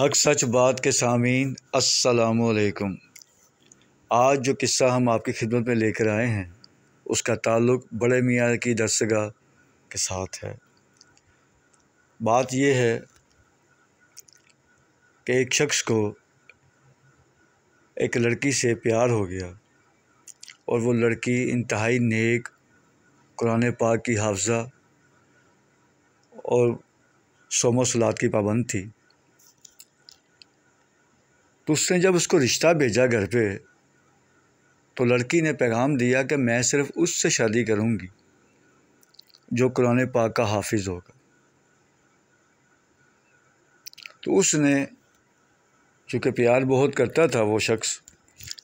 हक सच बात के सामीन असलकुम आज जो किस्सा हम आपकी खिदमत में लेकर आए हैं उसका ताल्लुक बड़े मियाँ की दरसगा के साथ है बात यह है कि एक शख्स को एक लड़की से प्यार हो गया और वो लड़की इंतहाई नेक कुरान पाक की हाफजा और सोमो सलाद की पाबंद थी तो उसने जब उसको रिश्ता भेजा घर पे तो लड़की ने पैगाम दिया कि मैं सिर्फ उससे शादी करूँगी जो कुरान पाक का हाफिज़ होगा तो उसने चूँकि प्यार बहुत करता था वो शख्स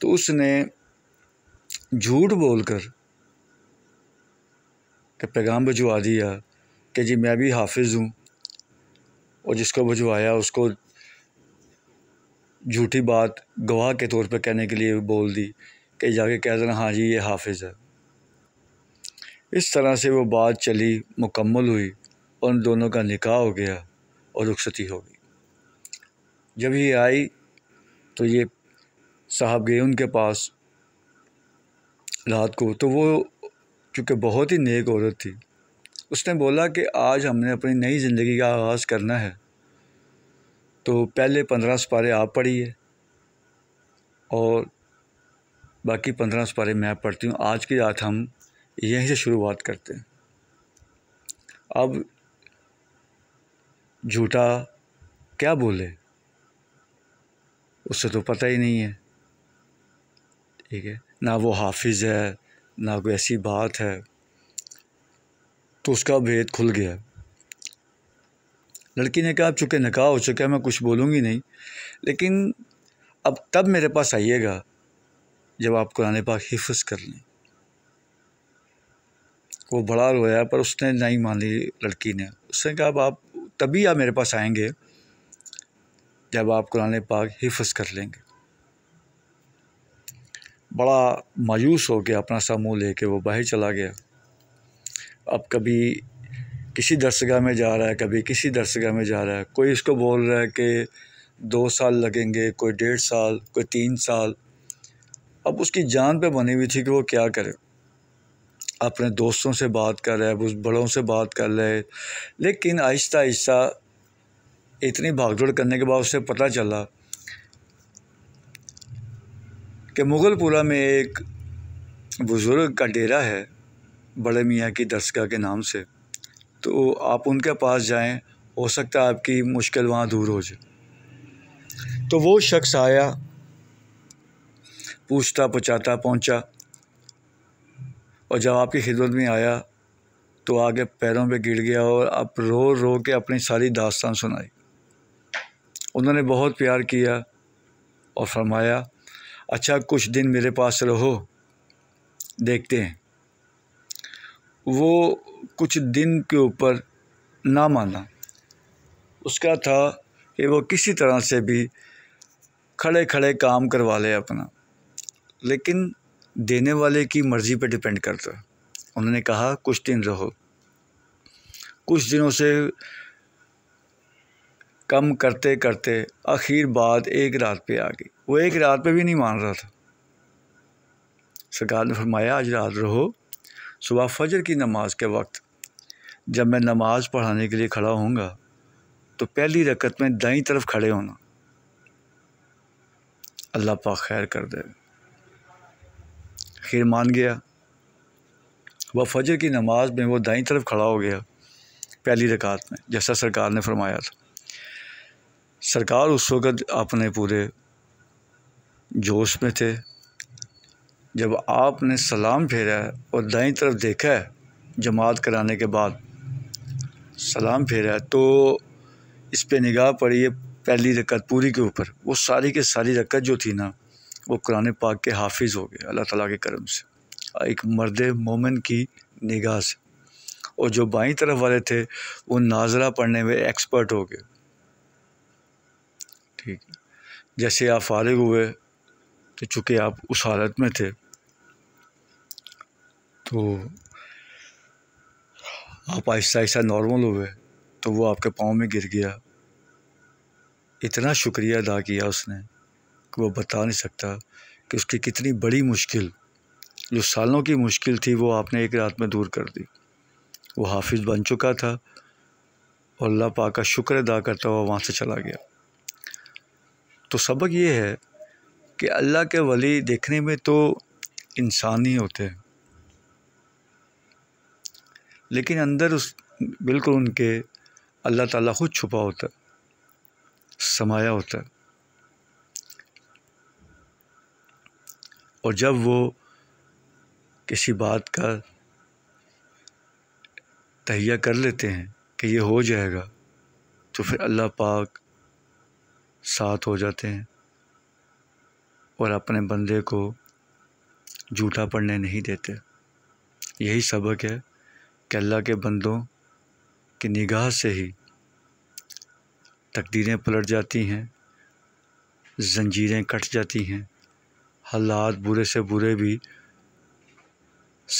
तो उसने झूठ बोलकर कर पैगाम भिजवा दिया कि जी मैं भी हाफिज़ हूँ और जिसको भिजवाया उसको झूठी बात गवाह के तौर पर कहने के लिए बोल दी कि जाके कह देना हाँ जी ये हाफिज़ है इस तरह से वो बात चली मुकम्मल हुई उन दोनों का निकाह हो गया और रुखसती हो गई जब ये आई तो ये साहब गए उनके पास रात को तो वो चूँकि बहुत ही नेक औरत थी उसने बोला कि आज हमने अपनी नई ज़िंदगी का आगाज़ करना है तो पहले पंद्रह सपारे आप पढ़िए और बाकी पंद्रह सपारे मैं पढ़ती हूँ आज की रात हम यहीं से शुरुआत करते हैं अब झूठा क्या बोले उससे तो पता ही नहीं है ठीक है ना वो हाफिज़ है ना कोई ऐसी बात है तो उसका भेद खुल गया लड़की ने कहा अब चूँकि निकाह हो चुका है मैं कुछ बोलूँगी नहीं लेकिन अब तब मेरे पास आइएगा जब आप कुरान पाक हिफ्ज़ कर लें वो बड़ा रोया पर उसने नहीं मानी लड़की ने उसने कहा अब आप तभी आप मेरे पास आएंगे जब आप कुरान पाक हिफ्ज़ कर लेंगे बड़ा मायूस हो गया अपना सा मुँह ले वो बाहर चला गया अब कभी किसी दरसगाह में जा रहा है कभी किसी दरसगाह में जा रहा है कोई इसको बोल रहा है कि दो साल लगेंगे कोई डेढ़ साल कोई तीन साल अब उसकी जान पे बनी हुई थी कि वो क्या करे अपने दोस्तों से बात कर रहे उस बड़ों से बात कर रहे लेकिन आहिस्ता आहिस्ता इतनी भागदौड़ करने के बाद उसे पता चला कि मुगलपुरा में एक बुज़ुर्ग का डेरा है बड़े मियाँ की दरसगाह के नाम से तो आप उनके पास जाएं हो सकता है आपकी मुश्किल वहाँ दूर हो जाए तो वो शख्स आया पूछता पुछाता पहुँचा और जब आपकी खिदमत में आया तो आगे पैरों पे गिर गया और आप रो रो के अपनी सारी दास्तान सुनाई उन्होंने बहुत प्यार किया और फरमाया अच्छा कुछ दिन मेरे पास रहो देखते हैं वो कुछ दिन के ऊपर ना माना उसका था कि वो किसी तरह से भी खड़े खड़े काम करवा ले अपना लेकिन देने वाले की मर्ज़ी पे डिपेंड करता है उन्होंने कहा कुछ दिन रहो कुछ दिनों से कम करते करते आखिर बात एक रात पे आ गई वो एक रात पे भी नहीं मान रहा था सरकार ने फरमाया आज रात रहो सुबह फजर की नमाज के वक्त जब मैं नमाज पढ़ाने के लिए खड़ा होऊंगा तो पहली रकत में दाई तरफ खड़े होना अल्लाह पाक खैर कर दे खैर मान गया वह फजर की नमाज में वो दाई तरफ खड़ा हो गया पहली रकात में जैसा सरकार ने फरमाया था सरकार उस वक़्त अपने पूरे जोश में थे जब आपने सलाम फेरा और दाई तरफ देखा है जमात कराने के बाद सलाम फेरा तो इस पर निगाह पड़ी है पहली रकत पूरी के ऊपर वो सारी के सारी रकत जो थी ना वो कुरान पाक के हाफिज हो गए अल्लाह ताला के करम से एक मर्द मोमिन की निगाह से और जो बाई तरफ वाले थे वो नाजरा पढ़ने में एक्सपर्ट हो गए ठीक जैसे आप फारिग हुए तो चूँकि आप उस हालत में थे तो आप आहिस्ता आहिस्ता नॉर्मल हुए तो वो आपके पाँव में गिर गया इतना शुक्रिया अदा किया उसने कि वो बता नहीं सकता कि उसकी कितनी बड़ी मुश्किल जो सालों की मुश्किल थी वो आपने एक रात में दूर कर दी वो हाफिज़ बन चुका था और अल्लाह पा का शुक्र अदा करता हुआ वहाँ से चला गया तो सबक ये है कि अल्लाह के वली देखने में तो इंसान ही होते हैं लेकिन अंदर उस बिल्कुल उनके अल्लाह ताला खुद छुपा होता समाया होता और जब वो किसी बात का तहिया कर लेते हैं कि ये हो जाएगा तो फिर अल्लाह पाक साथ हो जाते हैं और अपने बंदे को झूठा पढ़ने नहीं देते यही सबक है कि अल्लाह के बंदों की निगाह से ही तकदीरें पलट जाती हैं जंजीरें कट जाती हैं हालात बुरे से बुरे भी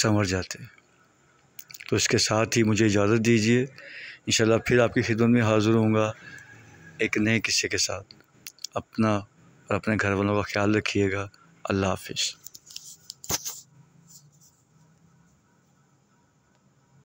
संवर जाते हैं तो इसके साथ ही मुझे इजाज़त दीजिए इंशाल्लाह फिर आपकी खिदमत में हाज़िर होऊंगा एक नए किस्से के साथ अपना और अपने घर वालों का ख्याल रखिएगा अल्लाह हाफिज़